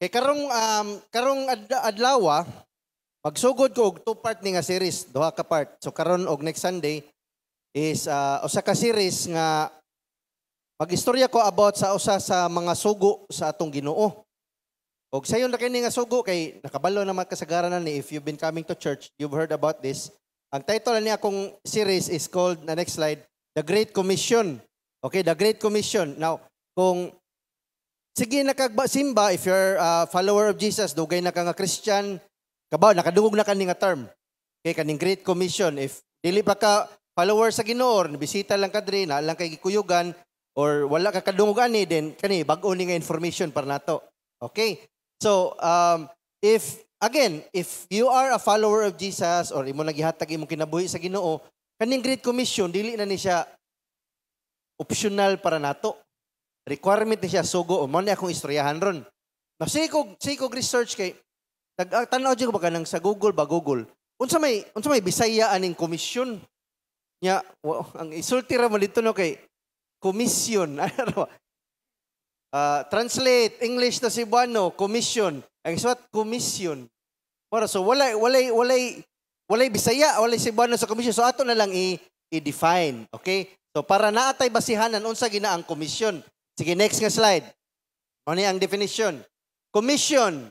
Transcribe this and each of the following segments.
Kay karong um, karong ad- adlaw magsugod ko og two part ni nga series, duha ka part. So karon og next Sunday is uh, usa ka series nga magistorya ko about sa usa sa mga sugo sa atong Ginoo. Og sayon na kini nga sugo kay nakabalo na makasagaran ni if you've been coming to church, you've heard about this. Ang title ni akong series is called na next slide, The Great Commission. Okay, The Great Commission. Now, kung Sige, nakagba simba if you're a follower of Jesus, dugay na ka nga Christian, kabaw, nakadugog na ka term. Okay, kaning Great Commission. If dili pa ka follower sa Ginoo, bisita lang ka diri, na lang kay gikuyugan, or wala ka kadungog ani, then kani, bag-o ni nga information para nato. Okay? So, um, if, again, if you are a follower of Jesus, or imo nagihatag imong kinabuhi sa Ginoo, kaning Great Commission, dili na ni siya optional para nato requirement ni siya sugo o mo ni akong istoryahan ron. Masikog, sikog research kay ah, tanaw jud ba nang sa Google ba Google. Unsa may unsa may Bisaya aning komisyon? Nya wow, ang isulti ra malito no kay komisyon. uh, translate English to Cebuano, commission. Ang iswat commission. Para so wala wala wala wala Bisaya, wala Cebuano sa commission. So ato na lang i-define, okay? So para naatay basihanan unsa gina ang commission. Sige, next nga slide. Ano ang definition? Commission.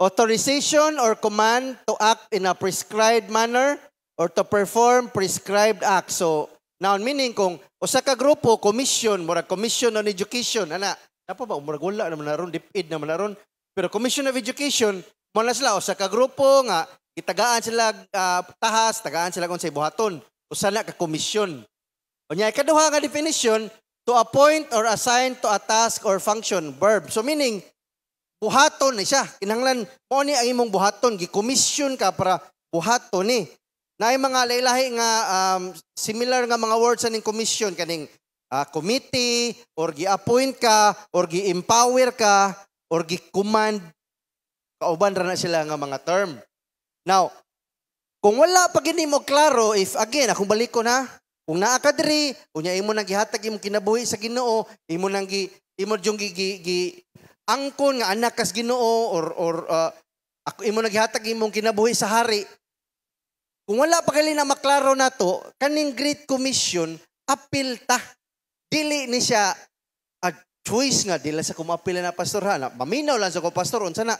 Authorization or command to act in a prescribed manner or to perform prescribed acts. So, now meaning kung usa ka grupo, commission, mura commission on education, ana, napa ba, mura gula naman naroon, dipid na manaron pero commission of education, mo na sila, usa ka grupo nga, gitagaan sila uh, tahas, tagaan sila kung sa buhaton usa na ka commission. Unya, ikaduha nga definition, To appoint or assign to a task or function, verb. So meaning, buhaton ni siya. Kinanglan, mo ni ang imong buhaton. Gikomisyon ka para buhaton ni. Na mga lalahi nga um, similar nga mga words sa ning commission kaning uh, committee or gi-appoint ka or gi-empower ka or gi-command kauban ra na sila nga mga term. Now, kung wala pa gini mo klaro, if again, akong balik ko na, kung naa ka diri, unya imo nang gihatag imong kinabuhi sa Ginoo, imo nang gi imo jung gi, gi, gi angkon nga anak kas Ginoo or or uh, ako imo naghatag imong kinabuhi sa hari. Kung wala pa kali na maklaro nato, kaning Great Commission apil ta. Dili ni siya a choice nga dila sa kumapila na pastor ha. Maminaw lang sa ko pastor unsa na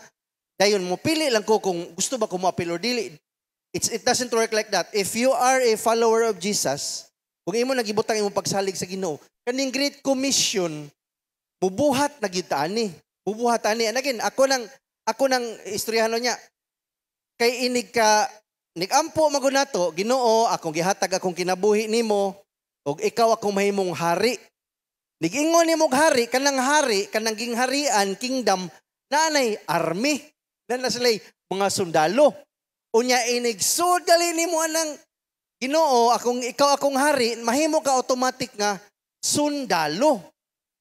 dayon mo pili lang ko kung gusto ba kumapil or dili. It's, it doesn't work like that. If you are a follower of Jesus, kung imo nagibutang imo pagsalig sa Ginoo, kaning Great Commission bubuhat na gyud Bubuhat ani. And again, ako nang ako nang istoryano niya kay inig ka nigampo magunato, Ginoo, akong gihatag akong kinabuhi nimo og ikaw akong mahimong hari. Nigingon nimo og hari kanang hari, kanang gingharian, kingdom nanay army. Nan na sila mga sundalo. Unya inig inigsud dali nimo anang Ginoo, akong ikaw akong hari, mahimo ka automatic nga sundalo.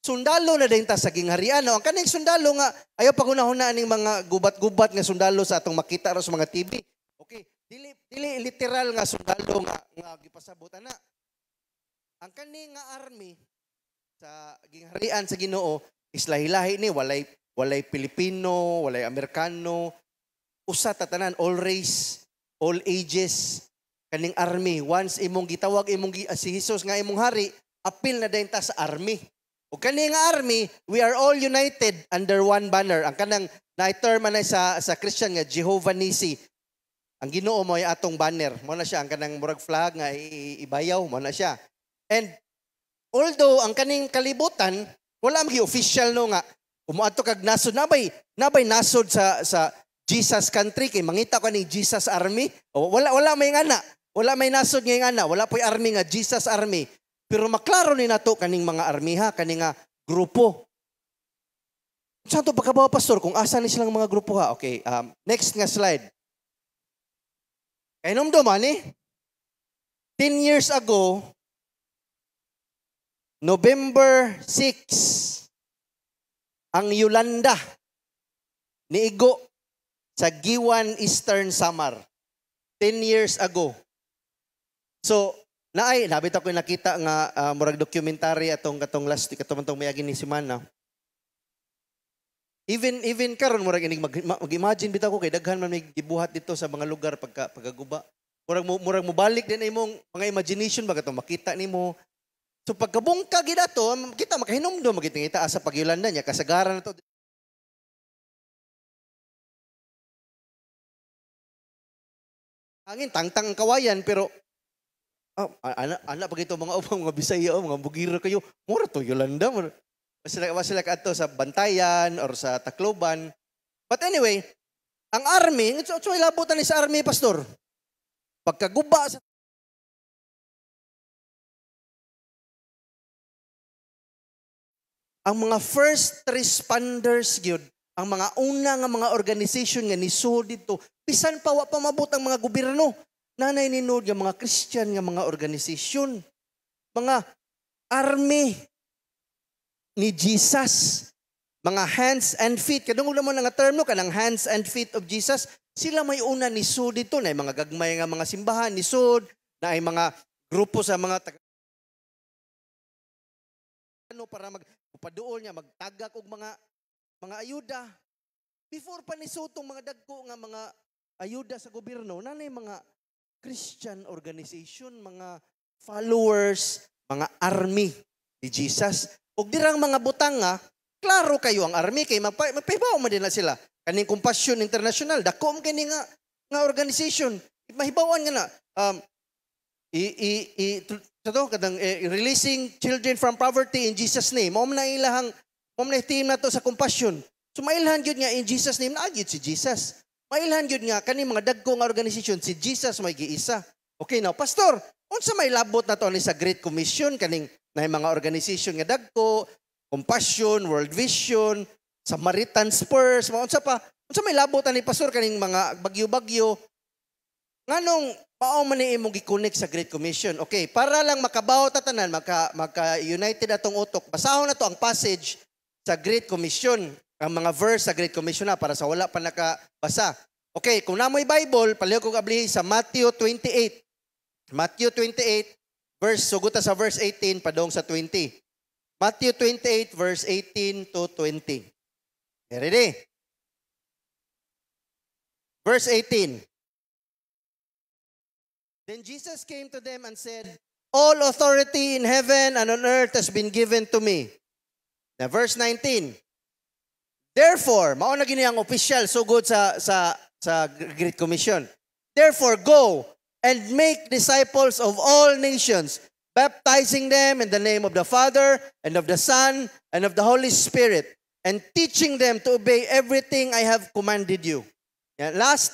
Sundalo na din ta sa gingharian. No? Ang kaning sundalo nga, ayaw pa hunahuna ning mga gubat-gubat nga sundalo sa atong makita ro sa mga TV. Okay, dili, dili literal nga sundalo nga, nga gipasabot na. Ang kani nga army sa gingharian sa Ginoo islahilahi ni walay walay Pilipino, walay Amerikano, usa tatanan all race, all ages, kaning army. Once imong gitawag imong uh, si Jesus nga imong hari, apil na dayon ta sa army. O kaning army, we are all united under one banner. Ang kanang na-term na sa sa Christian nga Jehovah Nisi. Ang Ginoo mo ay atong banner. Mo na siya ang kanang murag flag nga ibayaw mo na siya. And although ang kaning kalibutan wala man official no nga umuadto kag nasod nabay nabay nasod sa sa Jesus country kay mangita ko ni Jesus army o wala wala may ngana wala may nasod nga ana, wala po'y army nga, Jesus army. Pero maklaro ni nato kaning mga armiha, kaning nga grupo. Saan to pagkabawa, Pastor? Kung asa ni silang mga grupo ha? Okay, um, next nga slide. Kainom do man eh. 10 years ago, November 6, ang Yolanda ni Igo sa Giwan Eastern Samar. 10 years ago. So, naay, labit ako nakita nga uh, murag documentary atong katong last katong tong mayagin ni Simana. Even even karon murag inig mag-imagine bitaw ko kay daghan man may gibuhat dito sa mga lugar pagka pagaguba. Murag murag mo balik din imong mga imagination ba katong makita nimo. So pagkabungka gid ato, kita makahinomdo ah, sa asa pagyulanda niya kasagaran to. Angin tangtang kawayan pero Oh, ana ana pag ito mga upang mga Bisaya oh, mga Bugiro kayo, mura to Yolanda. Masila masila ka ato sa Bantayan or sa Tacloban. But anyway, ang army, ito so, so ilabutan ni sa army, pastor. Pagkaguba sa Ang mga first responders gyud, ang mga una nga mga organization nga nisuod dito, bisan pa wa pa mabot ang mga gobyerno nanay ninood nga mga Christian nga mga organisasyon, mga army ni Jesus, mga hands and feet. Kadungog naman nga term no, kanang hands and feet of Jesus, sila may una ni Sud dito, na mga gagmay nga mga simbahan ni Sud, na ay mga grupo sa mga ano para mag upaduol niya magtagak og mga mga ayuda before pa ni Sud mga dagko nga mga ayuda sa gobyerno nanay mga Christian organization, mga followers, mga army ni Jesus. Og dirang mga butang nga, klaro kayo ang army kay mapahibaw man din na sila. Kaning Compassion International, dakom kini nga nga organization, mahibawan nga na um, i i i to kadang eh, releasing children from poverty in Jesus name. Mao na ilahang mao na team nato sa compassion. So mailhan gyud nga in Jesus name na gyud si Jesus. Mailhan yun nga, kani mga dagko nga organisasyon, si Jesus may giisa. Okay now, Pastor, unsa may labot na to ni sa Great Commission, kaning na mga organisasyon nga dagko, Compassion, World Vision, Samaritan Spurs, mga unsa pa, unsa may labot ni Pastor kaning mga bagyo-bagyo. Nganong mao man ni imong connect sa Great Commission. Okay, para lang makabaw ta tanan, magka magka-united atong utok. Basahon na to ang passage sa Great Commission ang mga verse sa Great Commission na para sa wala pa nakabasa. Okay, kung namoy Bible, palayo ko kabli sa Matthew 28. Matthew 28, verse, suguta sa verse 18, padong sa 20. Matthew 28, verse 18 to 20. Okay, ready? Verse 18. Then Jesus came to them and said, All authority in heaven and on earth has been given to me. Now verse 19. Therefore, mao na gini ang official sugod sa sa sa Great Commission. Therefore, go and make disciples of all nations, baptizing them in the name of the Father and of the Son and of the Holy Spirit, and teaching them to obey everything I have commanded you. And last,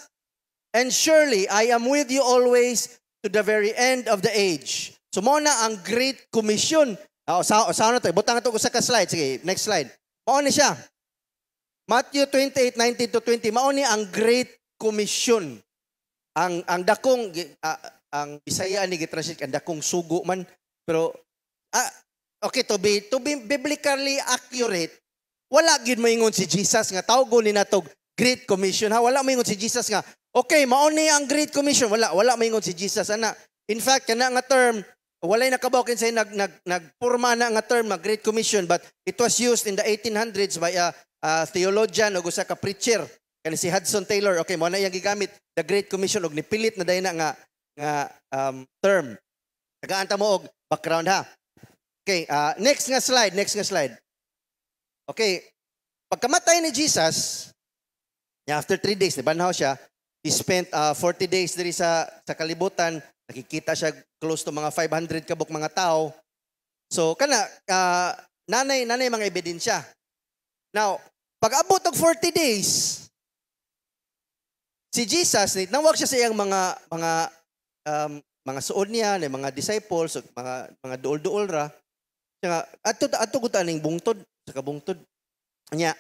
and surely I am with you always to the very end of the age. So mo na ang Great Commission. Oh, sa, sa na ano to? Butang to ko sa ka slide. Sige, next slide. Mao ni siya. Matthew 28:19 to 20 mao ni ang great commission. Ang ang dakong uh, ang Bisaya ni gitranslate ang dakong sugo man pero ah, okay to be to be biblically accurate wala gyud moingon si Jesus nga tawgo ni natog great commission ha wala moingon si Jesus nga okay mao ni ang great commission wala wala moingon si Jesus ana in fact kana nga term walay nakabaw kinsay nag nag nagporma na nga term nga great commission but it was used in the 1800s by a uh, uh, theologian o usa ka preacher kani si Hudson Taylor okay mo na iyang gigamit the great commission og nipilit na dai na nga nga um, term tagaan mo og background ha okay uh, next nga slide next nga slide okay pagkamatay ni Jesus after three days nabanhaw siya he spent uh, ah, 40 days diri sa sa kalibutan nakikita siya close to mga 500 kabok mga tao so kana uh, nanay nanay mga ebidensya Now, pag abot og 40 days, si Jesus, nawag siya sa iyang mga mga um, mga suod niya, ni mga disciples, mga mga duol-duol ra. Siya adto adto ko taning bungtod, sa kabungtod. Nya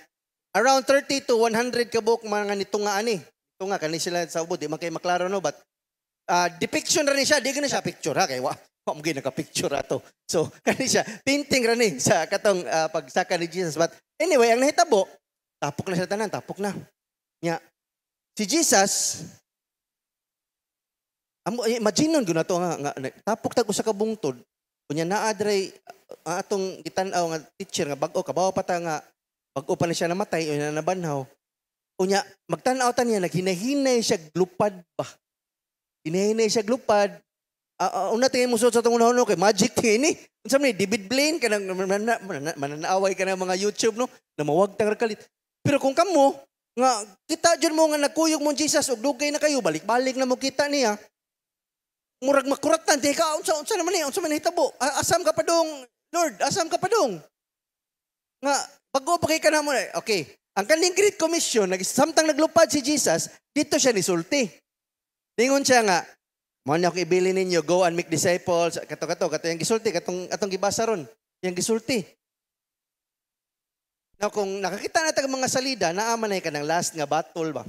around 30 to 100 kabuk mga nitunga ani. Tunga kani sila sa ubod, di man kay maklaro no, but uh, depiction ra ni siya, di gani siya picture ha kay wa. Wa mo naka picture ato. So kani siya painting ra ni sa katong uh, pagsaka ni Jesus but Anyway, ang nahitabo, tapok na sila tanan, tapok na. Nya, si Jesus, eh, imagine nun, guna to nga, nga tapok tag usa ka kunya na adray, atong gitan nga teacher nga bag-o kabaw pa ta nga bag-o pa na siya namatay o na nabanhaw. Unya magtan ta niya naghinay siya glupad ba. Hinahinay siya glupad Uh, una tingin mo sa itong unaw kay Magic tingin ini Kung sa David Blaine, ka mananaaway ka ng mga YouTube, no? Na mawag tangar Pero kung kamo, nga, kita dyan mo nga nakuyog mo Jesus, ug dugay na kayo, balik-balik na mo kita niya. Murag makuratan, di ka, ah, unsa, unsa naman niya, unsa man hitabo. Asam ka padong Lord, asam ka padong Nga, bago pa kay ka na eh, okay. Ang kaning Great Commission, nag, samtang naglupad si Jesus, dito siya nisulti. Ningon siya nga, mo na ako ibili ninyo, go and make disciples. Kato kato, kato yung gisulti, katong atong gibasa ron. Yung gisulti. Now, kung nakakita na tag mga salida, naaman na ka ng last nga battle ba?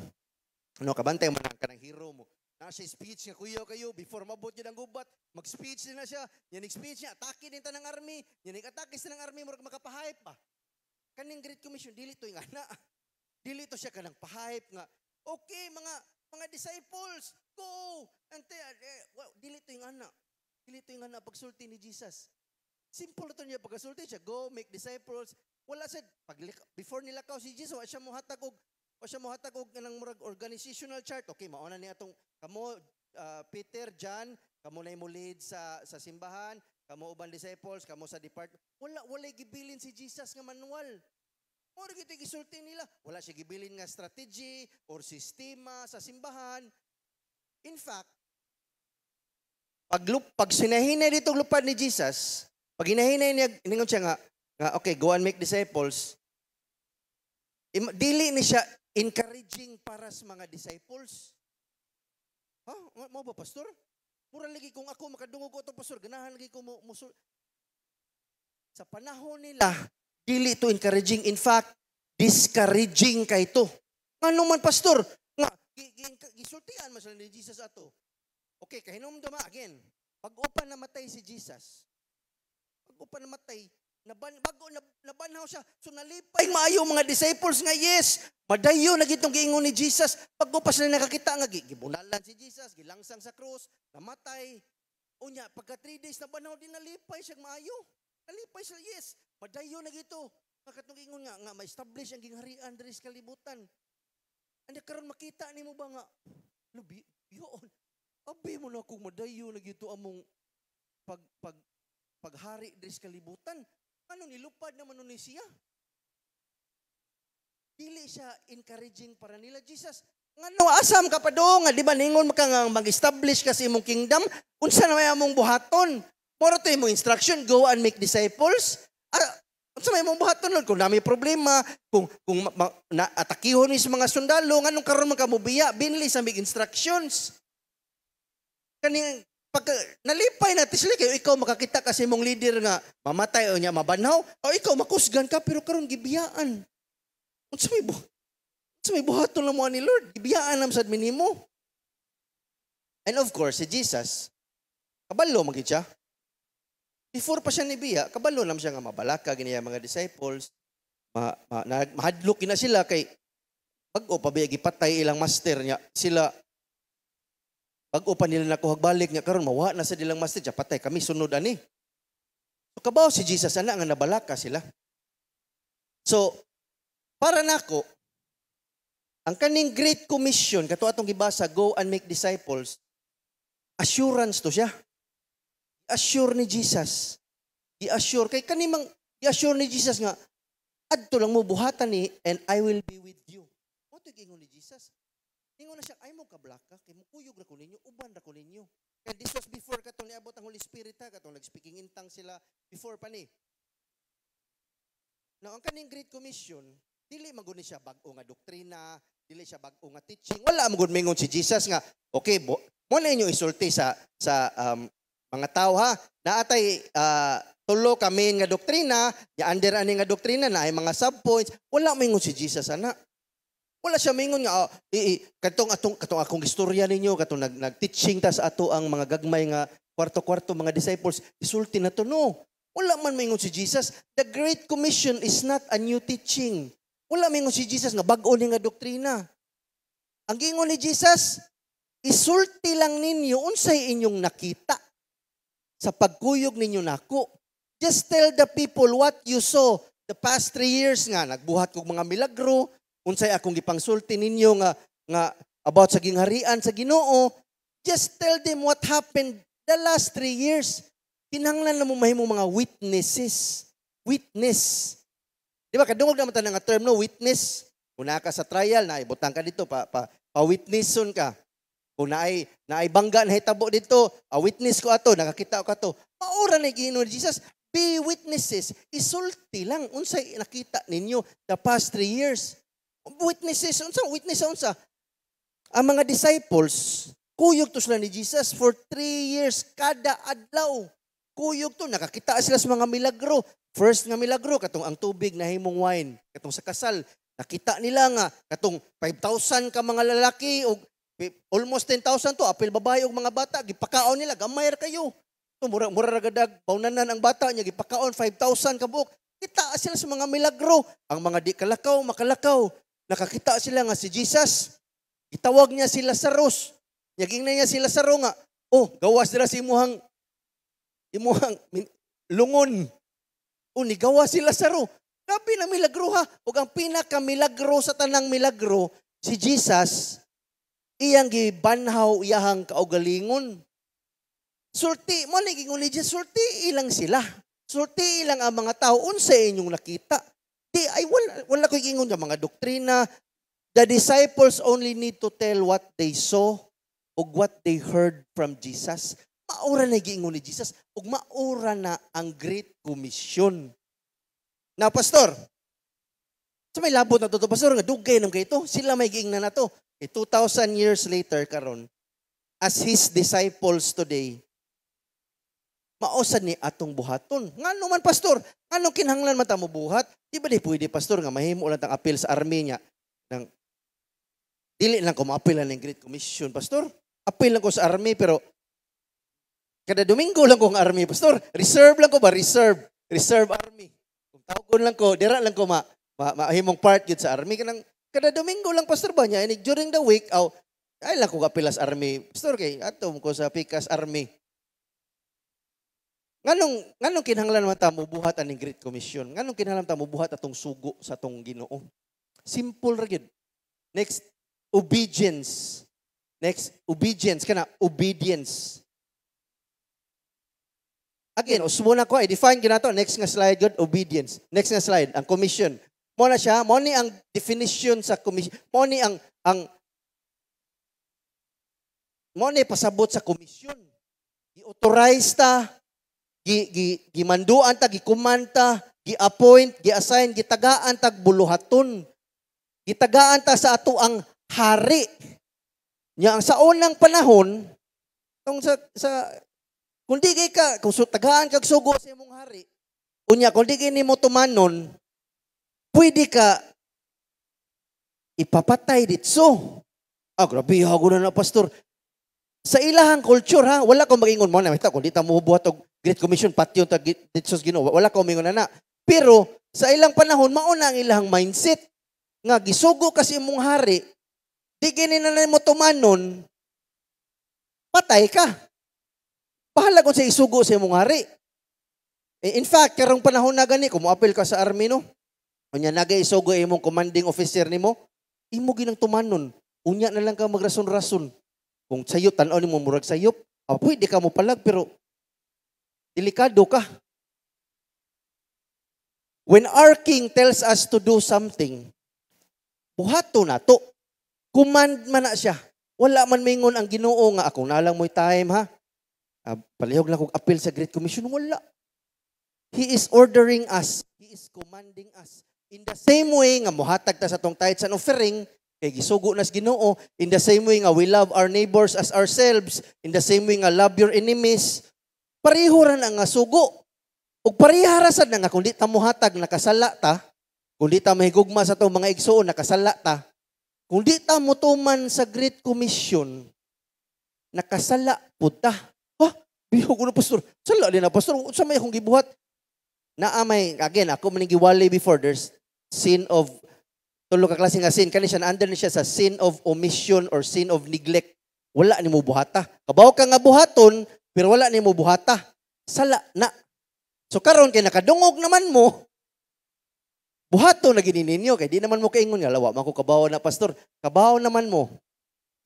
Ano, kabantay mo ka kanang hero mo. Na Nasa speech nga, kuya kayo, before mabot niya ng gubat, mag-speech din na siya. Yan speech niya, atake din ta ng army. Yan atake sa ng army, murag makapahype pa. Kaning Great Commission, dili to yung ana. Dili to siya kanang pahype nga. Okay, mga mga disciples, go! Ante, eh, eh, well, dili to yung anak. Dili to yung anak pagsulti ni Jesus. Simple to niya pagsulti siya. Go, make disciples. Wala sa, pag, before nilakaw si Jesus, wa siya muhatag og o siya muhatag og kanang murag organizational chart. Okay, mauna ni atong kamo uh, Peter, John, kamo na mo lead sa sa simbahan, kamo uban disciples, kamo sa department. Wala wala gibilin si Jesus nga manual. Or kita gisulti nila, wala siya gibilin nga strategy or sistema sa simbahan. In fact, pag, lup, pag sinahinay dito lupad ni Jesus, pag hinahinay niya, ningon siya nga, nga, okay, go and make disciples, dili ni siya encouraging para sa mga disciples. Ha? Huh? Mo ba, pastor? Mura lagi kung ako makadungog ko ito, pastor. Ganahan lagi ko mo, musul. Sa panahon nila, Dili to encouraging. In fact, discouraging ka ito. Ano man, Pastor? Nga, gisultian man ni Jesus ato. Okay, kahinom dama again. Pag-upa namatay si Jesus, pag-upa namatay, naban, bago nab, nabanhaw siya, so nalipay maayo mga disciples nga, yes, madayo na gitong giingon ni Jesus. Pag-upa sila nakakita nga, gibunalan si Jesus, gilangsang sa cross, namatay. Unya, pagka three days nabanhaw din, nalipay siya maayo. Nalipay siya, yes. Padayon na gito. Makatong ingon nga, nga ma-establish ang gingharian diri sa kalibutan. Anya karon makita nimo ba nga lubi yon. Abi mo na kung madayo na gito among pag pag paghari diri sa kalibutan. Ano nilupad naman nun siya? Dili siya encouraging para nila Jesus. Ngano asam ka pa do nga di ba ningon maka nga mag-establish kasi imong kingdom unsa na may among buhaton? Moro to imong instruction go and make disciples ano may mong buhat tunod? Kung nami problema, kung, kung ma, naatakihon is mga sundalo, nganong karon man kamubiya, binli sa big instructions. Kani pag nalipay na tisli kayo, ikaw makakita kasi mong leader nga, mamatay o niya mabanaw, o ikaw makusgan ka, pero karon gibiyaan. Ano may buhat? Sa may buhaton lang mo ni Lord, gibiyaan lang sad admin mo. And of course, si Jesus, kabalo magit siya. Before pa siya Bia, kabalo nam siya nga mabalaka, giniya mga disciples, ma, ma, na, mahadlok na sila kay pag-o pa gipatay ilang master niya, sila pag-o nila nakuhag balik niya karon mawa na sa ilang master niya, patay kami, sunod ani. So kabaw si Jesus, ana nga nabalaka sila. So, para nako, ang kaning Great Commission, kato atong gibasa, go and make disciples, assurance to siya assure ni Jesus. I-assure kay kanimang i-assure ni Jesus nga adto lang mo buhatan ni and I will be with you. Mo to gingon ni Jesus. Ingon na siya ay mo kablaka kay kuyog ra ko ninyo uban ra ko ninyo. Kay this was before katong niabot ang Holy Spirit ha katong nag-speaking in tongues sila before pa ni. Now ang kaning Great Commission dili maguni siya bag-o nga doktrina, dili siya bag-o nga teaching. Wala mo gud mingon si Jesus nga okay mo na inyo isulti sa sa um, mga tao ha, naatay uh, tulo kami nga doktrina, ya under ani nga doktrina na ay mga subpoints, wala mingon si Jesus ana. Wala siya mingon nga oh, i, i, katong atong katong akong istorya ninyo, katong nag nag-teaching sa ato ang mga gagmay nga kwarto-kwarto mga disciples, isulti na to no. Wala man mingon si Jesus, the great commission is not a new teaching. Wala mingon si Jesus nga bag-o ni nga doktrina. Ang gingon ni Jesus, isulti lang ninyo unsay inyong nakita sa pagkuyog ninyo nako. Just tell the people what you saw the past three years nga. Nagbuhat kog mga milagro, unsay akong gipangsulti ninyo nga, nga about sa gingharian sa ginoo. Just tell them what happened the last three years. Kinanglan na mo mahimo mga witnesses. Witness. Di ba? Kadungog naman tayo nga term, no? Witness. Una ka sa trial, na ibutang ka dito, pa, pa, pa-witnesson ka. Kung naay naay bangga na hitabo dito, a witness ko ato, nakakita ko ato. Maura na giingon ni Jesus, be witnesses. Isulti lang unsay nakita ninyo the past three years. Witnesses, unsa witness unsa? Ang mga disciples, kuyog to sila ni Jesus for three years kada adlaw. Kuyog to, nakakita sila sa mga milagro. First nga milagro, katong ang tubig na himong wine, katong sa kasal. Nakita nila nga, katong 5,000 ka mga lalaki o Almost 10,000 to, apil babae og mga bata, gipakaon nila, gamayar kayo. So, mura, mura ragadag, paunanan ang bata niya, gipakaon, 5,000 kabuok. Kita sila sa mga milagro. Ang mga di kalakaw, makalakaw. Nakakita sila nga si Jesus. Itawag niya sila sa Ros. Naging na niya sila sa nga. Oh, gawas nila si imuhang, imuhang lungon. Oh, nigawa sila sa ro. Grabe na milagro ha. O ang milagro sa tanang milagro, si Jesus, iyang gibanhaw iyahang kaugalingon. Surti mo ni gingon niya, surti ilang sila. Surti ilang ang mga tao unsa inyong nakita. Di ay wala wala koy gingon mga doktrina. The disciples only need to tell what they saw ug what they heard from Jesus. Maura na giingon ni Jesus ug maura na ang great commission. Na, pastor, sa may labot na to, pastor nga dugay nam kay ito, sila may giingnan na to. E eh, 2,000 years later karon as his disciples today, mausan ni atong buhaton. Nga man, pastor, anong kinahanglan man mo buhat? Di ba di pwede, pastor, nga mahimo lang tang appeal sa army niya. Nang, dili lang ko maapilan ng Great Commission, pastor. Appeal lang ko sa army, pero kada Domingo lang ko ang army, pastor. Reserve lang ko ba? Reserve. Reserve army. Kung tawagon lang ko, dira lang ko ma, ma mahimong part yun sa army. Kanang Kada Domingo lang, Pastor Banya, and during the week, aw, oh, ay lang ko kapilas army. Pastor, kay atom ko sa Pikas Army. Nganong nganong kinahanglan man ta mubuhat ang Great Commission? Nganong kinahanglan ta mubuhat atong sugo sa tong Ginoo? Simple ra Next, obedience. Next, obedience kana obedience. Again, usbo na ko i-define gyud nato next nga slide god obedience. Next nga slide ang commission. Mo na siya, mo ni ang definition sa commission. Mo ni ang ang mo ni pasabot sa commission. Gi-authorize ta, gi gi gimanduan ta, gikumanta, gi-appoint, gi-assign, gitagaan tag buluhaton. Gitagaan ta sa ato ang hari. Nya ang sa unang panahon tong sa sa kundi kay ka kung tagaan kag sugo sa imong hari. Unya kundi kini mo tumanon pwede ka ipapatay ditso. Ah, grabe, hago na na, pastor. Sa ilahang culture, ha, wala kong magingon mo na. Ito, kung di ta mubuhat og Great Commission, pati yung ditsos ginawa, wala kong magingon na na. Pero, sa ilang panahon, mauna ang ilahang mindset. Nga, gisugo kasi imong hari, di na mo tumanon, patay ka. Bahala kung sa isugo sa imong hari. Eh, in fact, karong panahon na gani, kumuapil ka sa army, no? Unya nagay isugo imong commanding officer nimo, imo ginang tumanon. Unya na lang ka magrason-rason. Kung sayo tan-aw nimo murag sayop, apoy ah, pwede ka mo palag pero delikado ka. When our king tells us to do something, buhato na to. Command man na siya. Wala man mingon ang ginoo nga ako na lang mo'y time ha. Uh, palihog lang kong appeal sa Great Commission. Wala. He is ordering us. He is commanding us. In the same way nga muhatag ta sa tong tithes and offering, kay gisugo nas Ginoo, in the same way nga we love our neighbors as ourselves, in the same way nga love your enemies, pareho ra na nga sugo. Ug pareha ra sad nga kung di ta muhatag nakasala ta, kung di ta mahigugma sa tong mga igsoon nakasala ta, kung di ta mutuman sa Great Commission, nakasala pud ta. Ha? Bihog uno pastor. Sala din na pastor, unsa may akong gibuhat? Naamay again ako man giwalay before there's sin of tulo ka klase nga sin kani siya under niya sa sin of omission or sin of neglect wala ni mo buhata kabaw ka nga buhaton pero wala ni mo buhata sala na so karon kay nakadungog naman mo buhaton na gininiyo kay di naman mo kaingon nga lawa man ko kabaw na pastor kabaw naman mo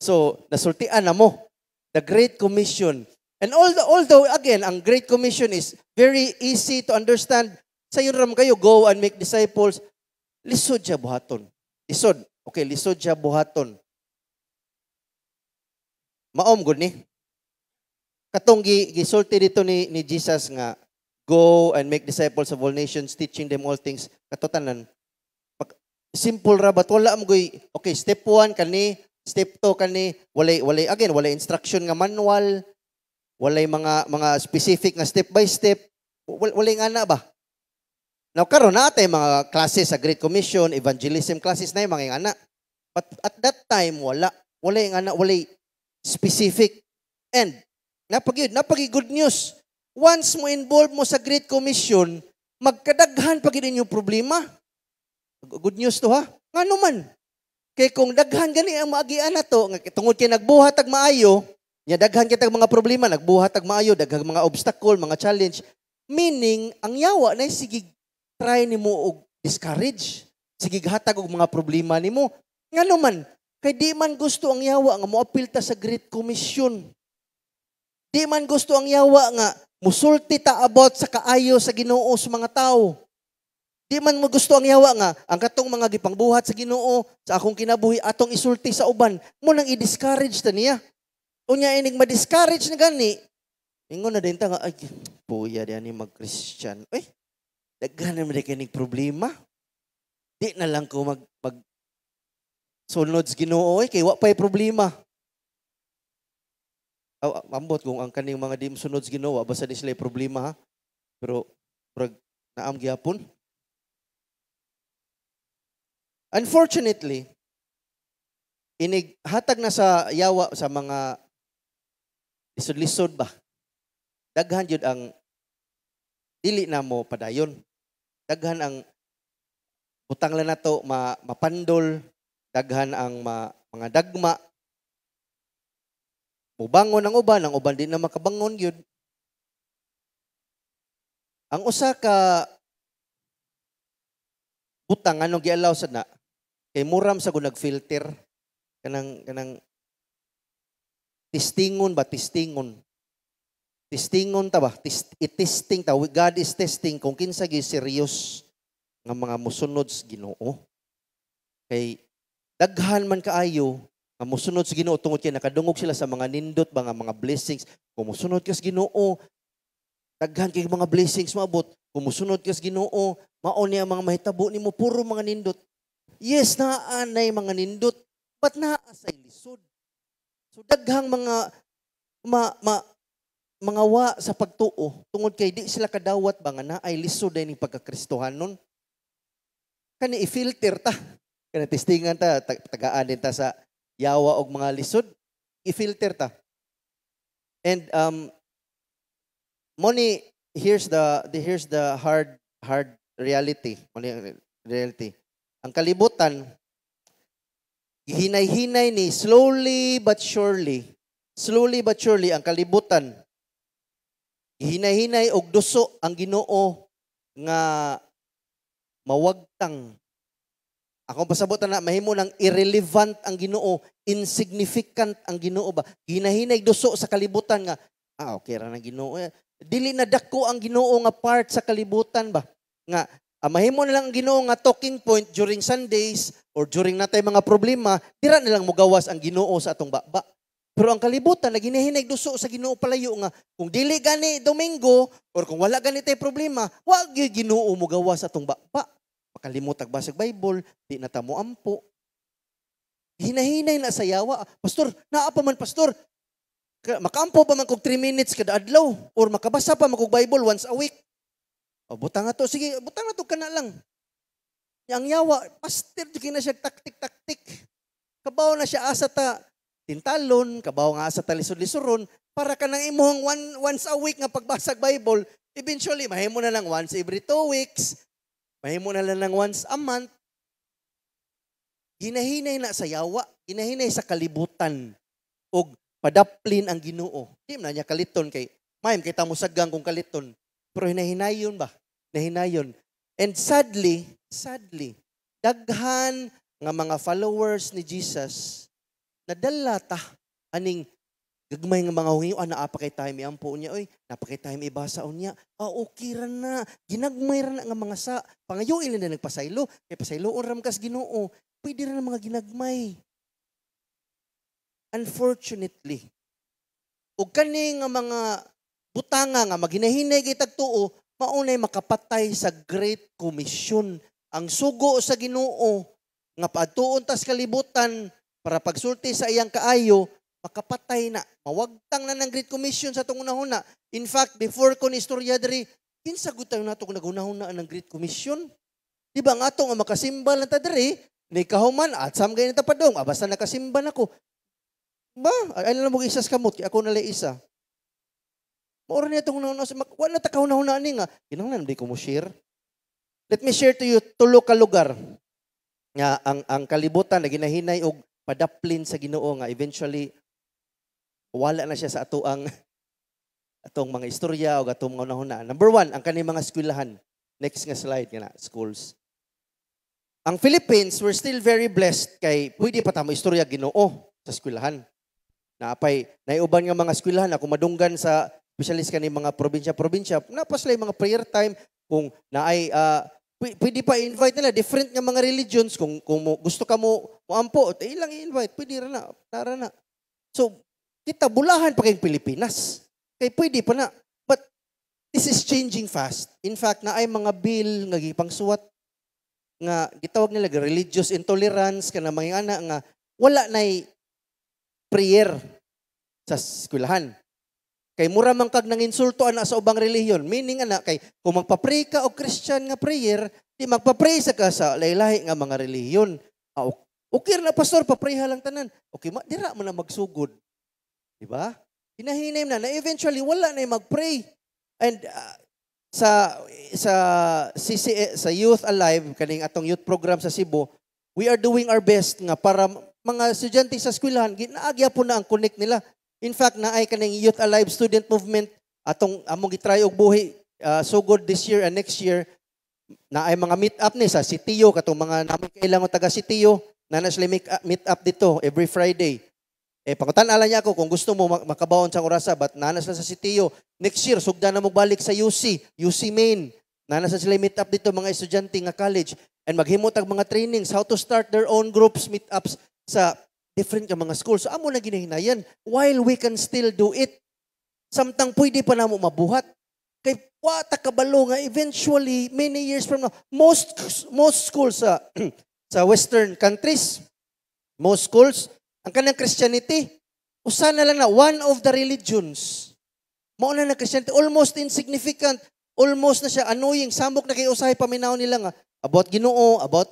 so nasultian na mo the great commission and although, although again ang great commission is very easy to understand sayon ram kayo go and make disciples lisod siya buhaton. Lisod. Okay, lisod siya buhaton. Maom gud ni. Katong gi gisulti dito ni ni Jesus nga go and make disciples of all nations teaching them all things. Katutanan simple ra but wala mo goy okay step 1 kani step 2 kani walay walay again walay instruction nga manual walay mga mga specific nga step by step walay nga na ba Now, karon na atay mga classes sa Great Commission, evangelism classes na yung mga ingana. But at that time, wala. Wala yung ana, wala specific. And, napag napagi good news. Once mo involve mo sa Great Commission, magkadaghan pag yung problema. Good news to ha? Nga naman. Kay kung daghan gani ang maagian na to, tungod kay nagbuhat ag maayo, nya daghan kita mga problema, nagbuhat ag maayo, daghang mga obstacle, mga challenge. Meaning, ang yawa na sige try nimo og discourage sige gatag og mga problema nimo ngano man kay di man gusto ang yawa nga moapil ta sa great commission di man gusto ang yawa nga musulti ta about sa kaayo sa Ginoo sa mga tao di man mo gusto ang yawa nga ang katong mga gipangbuhat sa Ginoo sa akong kinabuhi atong isulti sa uban mo nang i-discourage ta niya unya inig ma-discourage na gani Ingon na din ta nga, ay, puya di ani mag-Christian. Uy, Daghan man kay problema. Di na lang ko mag, mag sunod sa Ginoo kay wa pay problema. Oh, ambot kung ang kaning mga di sunod sa Ginoo basta di sila problema ha. Pero murag naam gyapon. Unfortunately, inig hatag na sa yawa sa mga lisod-lisod ba. Daghan jud ang dili na mo padayon daghan ang butanglan nato ma, mapandol, daghan ang ma, mga dagma. Mubangon ang uban, ang uban din na makabangon yun. Ang usa ka butang anong giallow sad na kay muram sa gunag filter kanang kanang testingon ba testingon Testingon ta ba? Test, itesting ta. God is testing kung kinsa gi serious ng mga musunod sa Ginoo. Kay daghan man kaayo nga musunod sa Ginoo tungod kay nakadungog sila sa mga nindot ba mga blessings. Kung musunod ka sa Ginoo, daghan kay mga blessings maabot. Kung musunod ka sa Ginoo, mao ang mga mahitabo nimo puro mga nindot. Yes, naanay mga nindot, but naa sa lisod. So daghang mga ma, ma, mangawa sa pagtuo tungod kay di sila kadawat ba nga na ay lisod ni pagkakristohan nun. Kani i-filter ta. Kani testingan ta, tagaan din ta sa yawa og mga lisod. I-filter ta. And um, money, here's the, the here's the hard hard reality. Money, reality. Ang kalibutan, hinay-hinay ni slowly but surely, slowly but surely ang kalibutan hinahinay og duso ang Ginoo nga mawagtang. Akong pasabot na mahimo nang irrelevant ang Ginoo, insignificant ang Ginoo ba? Hinahinay duso sa kalibutan nga ah okay ra nang Ginoo. Eh. Dili na dako ang Ginoo nga part sa kalibutan ba? Nga ah, mahimo na lang ang Ginoo nga talking point during Sundays or during natay mga problema, dira na lang mugawas ang Ginoo sa atong baba. Pero ang kalibutan, lagi nahinay duso sa ginoo palayo nga, kung dili gani Domingo, or kung wala gani tayo problema, wag yung ginoo mo gawa sa itong bakba. Makalimot basag Bible, di na tamo ampo. Hinahinay na sayawa. Pastor, naa pa man, pastor. Makampo pa man kog 3 minutes kada adlaw, or makabasa pa man kog Bible once a week. O, butang na Sige, butang ato kana lang. Ang yawa, pastor, di na siya taktik-taktik. Kabaw na siya asa ta, tintalon, kabaw nga sa talisod-lisuron, para ka nang imuhang one, once a week nga pagbasag Bible, eventually, mahimo na lang once every two weeks, mahimo na lang once a month, ginahinay na sa yawa, ginahinay sa kalibutan, o padaplin ang ginoo. Di na niya kaliton kay, maim, kita mo sagang kung kaliton. Pero hinahinayon ba? Hinahinayon. And sadly, sadly, daghan nga mga followers ni Jesus ta aning gagmay nga mga hungiyo, ah, naapakay tayo mi ampo niya, oy, napakay tayo mi ibasa niya, ah, okay ra na, ginagmay ra na nga mga sa, pangayo ila na nagpasaylo, kay pasaylo ram kas ginoo, pwede ra na mga ginagmay. Unfortunately, ug kani nga mga butanga nga maginahinay kay tagtuo, maunay makapatay sa Great Commission. Ang sugo sa ginoo, nga paatuon tas kalibutan, para pagsulti sa iyang kaayo, makapatay na. Mawagtang na ng Great Commission sa itong una In fact, before ko ni istorya diri, kinsagot tayo na itong nagunahuna ng Great Commission. Di ba nga ito nga makasimba lang diri, ni kahuman at sam gayon ta padong, abasta ah, nakasimba na ko. Ba, ay lang mo isas kamot, kaya ako nalay isa. Maura niya itong nauna, wala na takaw na hunaan nga. Kinang di ko mo share. Let me share to you tulo ka lugar nga ang ang kalibutan na ginahinay og padaplin sa Ginoo nga eventually wala na siya sa atuang atong mga istorya o atong mga unahuna. Number one, ang kanilang mga eskwelahan. Next nga slide nga na, schools. Ang Philippines, we're still very blessed kay pwede pa tamo istorya Ginoo sa eskwelahan. Naapay, naiuban nga mga eskwelahan ako madunggan sa specialist kani mga probinsya-probinsya, napas lay mga prayer time kung naay uh, pwede pa invite nila. Different nga mga religions. Kung, kung gusto ka mo, mo ampo, eh, ilang invite. Pwede ra na. Tara na. So, kita, bulahan pa kayong Pilipinas. Kay pwede pa na. But, this is changing fast. In fact, na ay mga bill nga gipangsuwat nga gitawag nila religious intolerance kana mga ana nga wala nay prayer sa eskwelahan. Kay mura man kag nang insulto ana sa ubang relihiyon. Meaning ana kay kung magpa-pray ka og Christian nga prayer, di magpa-pray sa ka sa lahi-lahi nga mga relihiyon. Ah, okay na pastor, pa-pray lang tanan. Okay, ma, dira mo na magsugod. Di ba? Hinahinay na na eventually wala na mag-pray. And uh, sa sa CCA, sa Youth Alive kaning atong youth program sa Cebu, we are doing our best nga para mga estudyante sa eskwelahan naagya po na ang connect nila In fact, naay kaning Youth Alive Student Movement atong among gitry og buhi uh, so good this year and next year na ay mga meet up ni sa Sitio katong mga namo kailangan taga Sitio na na sila meet ah, up dito every Friday. Eh, pangutan ala niya ako kung gusto mo makabaon sa orasa, but na na sa Sitio. Next year, sugda na mo balik sa UC, UC Main. Nanas na sila meet up dito mga estudyante nga college. And maghimot ang mga trainings, how to start their own groups, meet ups sa different ka mga school. So amo na ginahinayan while we can still do it. Samtang pwede pa namo mabuhat. Kay wa kabalo nga eventually many years from now most most schools sa sa western countries most schools ang kanang Christianity usa na lang na one of the religions mao na na Christianity almost insignificant almost na siya annoying sambok na kay usahay paminaw nila nga about Ginoo about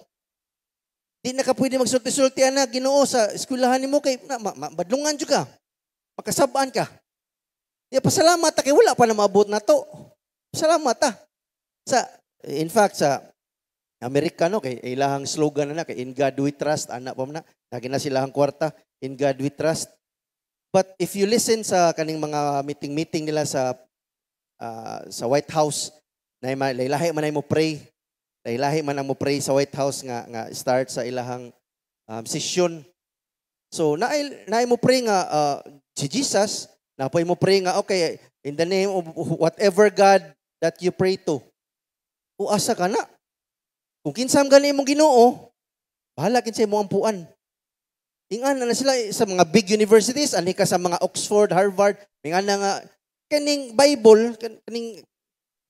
Di na ka pwede magsulti-sulti na ginoo sa eskulahan ni mo kay na, ma, ma, madlungan ka. Makasabaan ka. Di pasalamat ta kay wala pa na maabot na to. Salamat ta. Sa in fact sa Amerikano kay ilahang slogan na na kay in God we trust anak pa man na. Lagi na silahang kwarta in God we trust. But if you listen sa kaning mga meeting-meeting nila sa uh, sa White House, na ilahe man mo pray na ilahi man ang mo pray sa White House nga nga start sa ilahang um, session. So na na mo pray nga uh, si Jesus, na po mo pray nga okay in the name of whatever God that you pray to. Uasa ka na. Kung kinsam gani mo Ginoo, bahala kinsay mo ampuan. Ingan na sila sa mga big universities, ani ka sa mga Oxford, Harvard, mingan na nga kaning Bible, kaning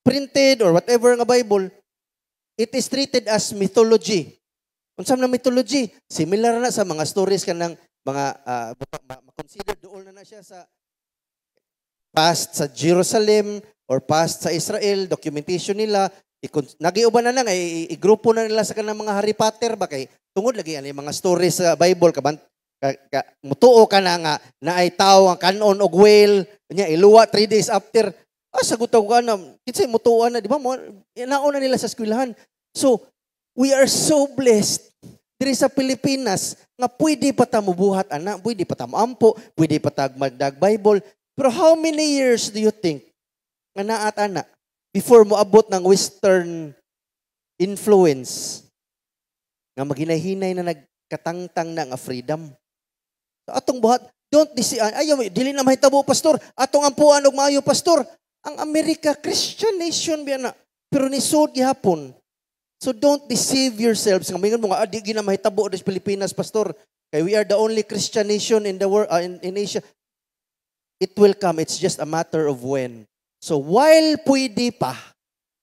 printed or whatever nga Bible, It is treated as mythology. Unsa na mythology? Similar na sa mga stories kanang mga uh, ma-consider doon na na siya sa past sa Jerusalem or past sa Israel, documentation nila, nagiuban na lang, i-grupo na nila sa kanang mga Harry Potter ba kay tungod lagi ani mga stories sa Bible kaban ka, ka, mutuo ka na nga na ay tao ang kanon og whale nya iluwa three days after ah sagot ko na ano, kinsay mutuo na di ba mo nauna nila sa eskwelahan So, we are so blessed diri sa Pilipinas nga pwede pa ta mubuhat ana, pwede pa ta maampo, pwede pa ta magdag Bible. Pero how many years do you think nga naat ana before mo abot ng western influence nga maginahinay na nagkatangtang na nga freedom? So, atong buhat, don't this ah, ayo dili na mahitabo pastor, atong ampuan og maayo pastor. Ang Amerika Christian nation biya na. Pero ni sud gihapon, So don't deceive yourselves. Ngayon mo nga, ah, di ginamahitabo sa Pilipinas, Pastor. Okay, we are the only Christian nation in the world, uh, in, in Asia. It will come. It's just a matter of when. So while pwede pa,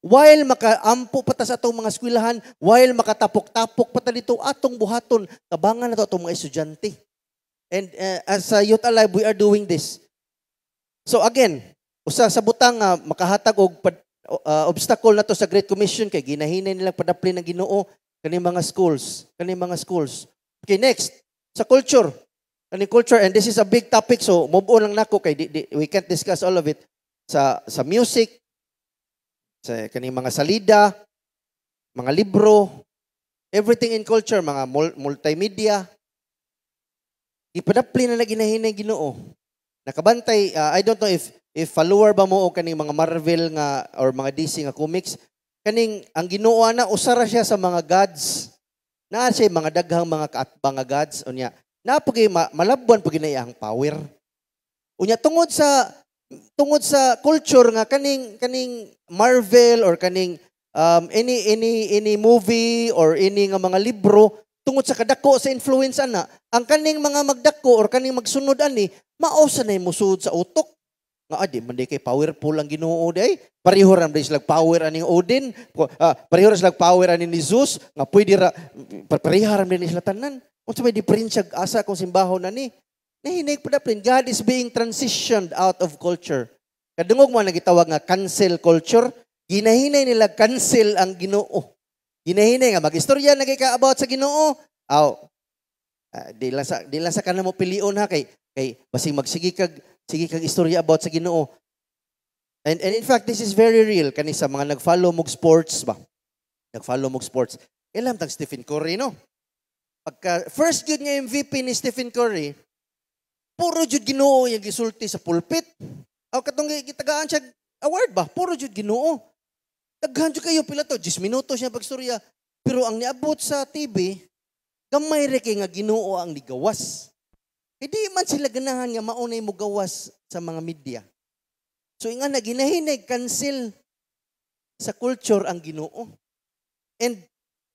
while makaampo pa ta sa atong mga eskwelahan, while makatapok-tapok pa ta dito, atong buhaton, tabangan na to atong mga estudyante. And uh, as a Youth Alive, we are doing this. So again, usa sa butang uh, makahatag og uh, obstacle na to sa Great Commission kay ginahinay nilang padapli ng Ginoo kani mga schools, kani mga schools. Okay, next, sa culture. Kani culture and this is a big topic so move on lang nako kay di, di, we can't discuss all of it sa sa music, sa kani mga salida, mga libro, everything in culture, mga multimedia. Ipadapli na na ginahinay Ginoo. Nakabantay, uh, I don't know if if follower ba mo o kaning mga Marvel nga or mga DC nga comics, kaning ang Ginoo na usara siya sa mga gods. Na siya mga daghang mga kaatbang nga gods unya. Napagay ma, malabwan pag ang power. Unya tungod sa tungod sa culture nga kaning kaning Marvel or kaning um, any any any movie or any nga mga libro tungod sa kadako sa influence ana ang kaning mga magdako or kaning magsunod ani mao sa nay musud sa utok nga adi, ah, man kay powerful ang ginoo day. Pareho ram day silang power aning Odin. Uh, pareho ram silang power aning ni Zeus. Nga pwede ra, pareho ram din sila tanan. Kung sa may difference asa kung simbaho na ni. Nahinig po dapat. God is being transitioned out of culture. Kadungog mo nagitawag nga cancel culture. Ginahinay nila cancel ang ginoo. Ginahinay nga mag-istorya na about sa ginoo. Aw, uh, di lang sa, di lang sa kanamo pilion ha kay, kay basing magsigi kag Sige kag istorya about sa Ginoo. And, and in fact, this is very real. Kani sa mga nag-follow mog sports ba? Nag-follow mog sports. Ilam tag Stephen Curry, no? Pagka, first good nga MVP ni Stephen Curry, puro jud Ginoo yung gisulti sa pulpit. O katong gitagaan siya award ba? Puro jud Ginoo. Daghan jud kayo pila to, 10 minuto siya pagstorya. Pero ang niabot sa TV, gamay ra nga Ginoo ang ligawas. Hindi man sila ganahan nga maunay mo gawas sa mga media. So nga na ginahinay, cancel sa culture ang ginoo. And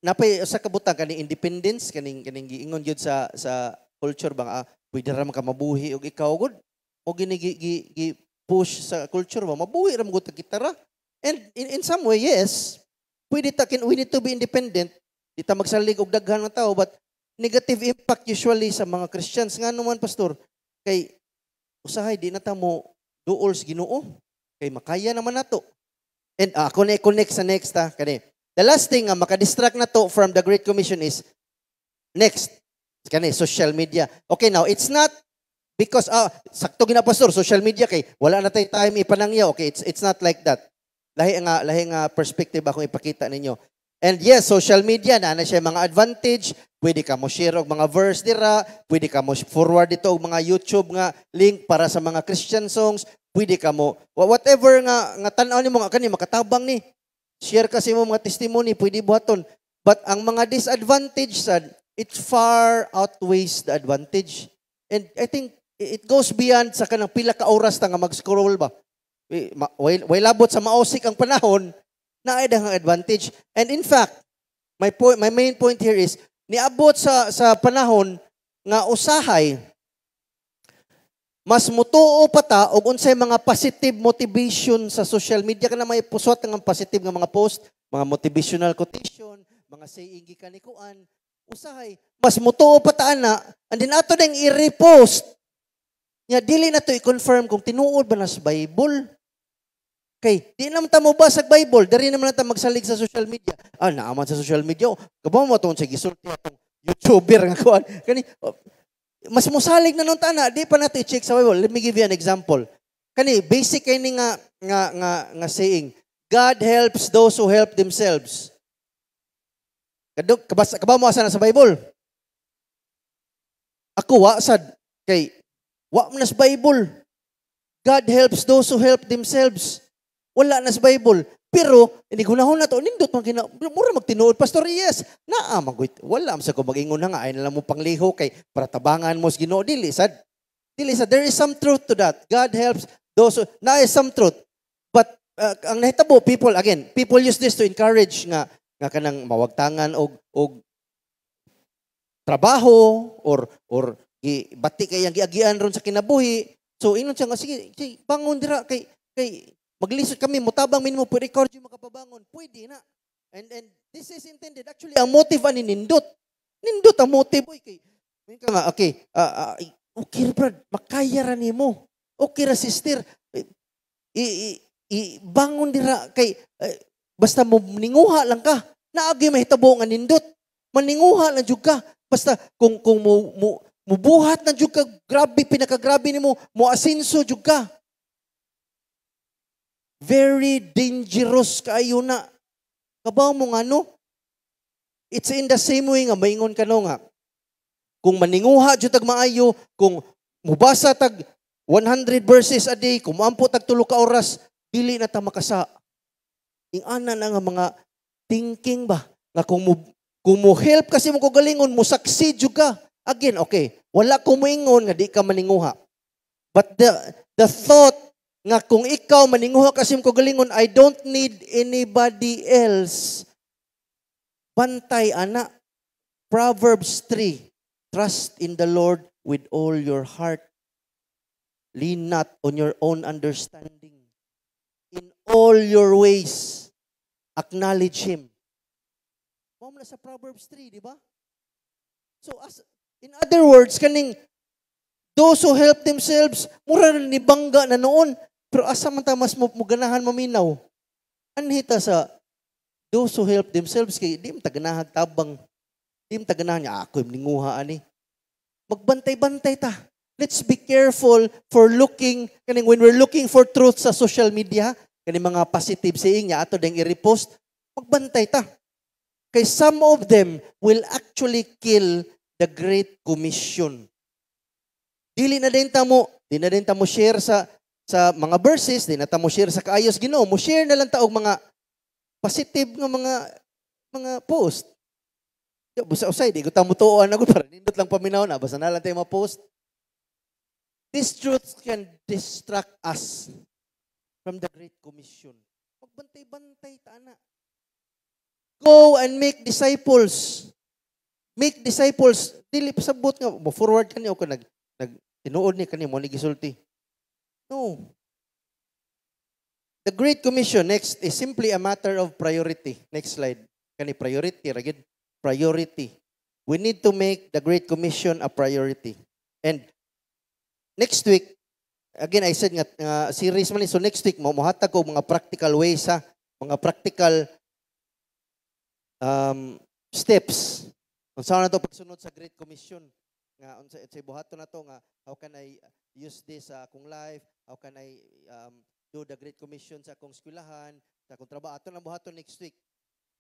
napay sa kabutang kaning independence kaning kaning giingon gyud sa sa culture bang ah, pwede ra ka mabuhi og ikaw gud mo ginigi gi, push sa culture ba mabuhi ra mo kita ra. And in, in some way yes, pwede ta kin we need to be independent. Di ta magsalig og daghan ng tao but negative impact usually sa mga Christians. Nga naman, Pastor, kay usahay, di na ta mo duol sa ginoo. Kay makaya naman nato. And uh, connect, connect sa next ha, ah, kani. The last thing nga uh, makadistract na to from the Great Commission is next, kani, social media. Okay, now, it's not because, ah, uh, sakto gina pastor, social media kay, wala na tayo time ipanangya. Okay, it's, it's not like that. Lahi nga, lahi nga perspective akong ipakita ninyo. And yes, social media na na siya mga advantage, Pwede ka mo share og mga verse dira, pwede ka mo forward dito og mga YouTube nga link para sa mga Christian songs, pwede ka mo whatever nga nga tan-aw nimo nga kani makatabang ni. Share kasi mo mga testimony, pwede buhaton. But ang mga disadvantage sad, it far outweighs the advantage. And I think it goes beyond sa kanang pila ka oras ta nga mag-scroll ba. Way labot sa maosik ang panahon, naay ang advantage. And in fact, my point, my main point here is niabot sa sa panahon nga usahay mas mutuo pa ta og unsay mga positive motivation sa social media kana may pusot nga positive nga mga post, mga motivational quotation, mga saying gikan kanikuan, usahay mas mutuo pa ta ana and then ato dang i-repost nya dili na to i-confirm kung tinuod ba na sa Bible Kay, di naman ta mo basag Bible, dari naman ta magsalig sa social media. Ah, naaman sa social media, oh, kabaw mo itong sige, sulti atong YouTuber nga kuan. Kani, oh, mas musalig na nung tana, di pa natin i-check sa Bible. Let me give you an example. Kani, basic kay ni nga, nga, nga, nga saying, God helps those who help themselves. Kadug, kabasa, kabaw mo asa sa Bible? Ako, wa, sad. Kay, wa mo na sa Bible. God helps those who help themselves. Wala na sa Bible. Pero, inigunahon na to, nindot man mura magtinuod, Pastor, yes, naa, magoy, wala, sa ko magingon na nga, ay nalang mo pangliho kay, para tabangan mo sa ginoo, dili, sad, dili, sad, there is some truth to that. God helps those, who, na is some truth. But, uh, ang nahitabo, people, again, people use this to encourage nga, nga kanang mawagtangan og og trabaho or or gibati kay ang giagian ron sa kinabuhi. So inon siya nga sige, sige bangon dira kay kay Maglisod kami, mutabang minimo, record yung makapabangon. Pwede na. And, and this is intended. Actually, ang motive ani nindot. Nindot ang motive. Oy, kay, ka nga, okay. Uh, uh, okay, brad, makaya ra nimo. Okay ra, sister. I, i, i, bangon dira kay uh, basta mo ninguha lang ka. Naagi mahitabo nga nindot. Maninguha lang jud ka. Basta kung kung mo, mo mubuhat na jud ka grabe pinakagrabe nimo, mo asinso jud ka. Very dangerous kayo na. Kabaw mo nga no? It's in the same way nga, maingon ka no nga. Kung maninguha jud tag maayo, kung mubasa tag 100 verses a day, kung maampo tag tulo ka oras, dili na ta makasa. Ing ana na nga mga thinking ba na kung mo kung mo help kasi mo kagalingon, mo succeed jud ka. Again, okay, wala ko moingon nga di ka maninguha. But the the thought nga kung ikaw maninguha kasim ko galingon, I don't need anybody else. Bantay, ana. Proverbs 3, Trust in the Lord with all your heart. Lean not on your own understanding. In all your ways, acknowledge Him. Mao na sa Proverbs 3, di ba? So, as, in other words, kaning those who help themselves, mura ni bangga na noon, pero asa man ta mas mo, ganahan maminaw. Anhita sa those who help themselves kay di man taganahan tabang. Di man taganahan niya ako yung ninguha ani. Magbantay-bantay ta. Let's be careful for looking kaning when we're looking for truth sa social media, kaning mga positive saying niya ato ding i-repost, magbantay ta. Kay some of them will actually kill the great commission. Dili na din ta mo, di na din ta mo share sa sa mga verses, di nata mo share sa kaayos Ginoo, mo share na lang ta og mga positive nga mga mga post. Yo, busa usay di ko ta mo tuoan na para nindot lang paminaw na basta na lang tayo ma-post. These truths can distract us from the great commission. Pagbantay-bantay ta taana. Go and make disciples. Make disciples. Dili pasabot nga mo forward kani o ko nag nag tinuod ni kani mo ni gisulti. No. The Great Commission, next, is simply a matter of priority. Next slide. Kani priority, ragid? Priority. We need to make the Great Commission a priority. And next week, again, I said nga, uh, series man So next week, mamuhatag ko mga practical ways ha, mga practical um, steps. Kung saan na ito pagsunod sa Great Commission. Nga, sa buhato na to nga, how can I use this sa uh, akong life? how can I um, do the Great Commission sa akong skulahan, sa akong trabaho. Ato na buhaton next week.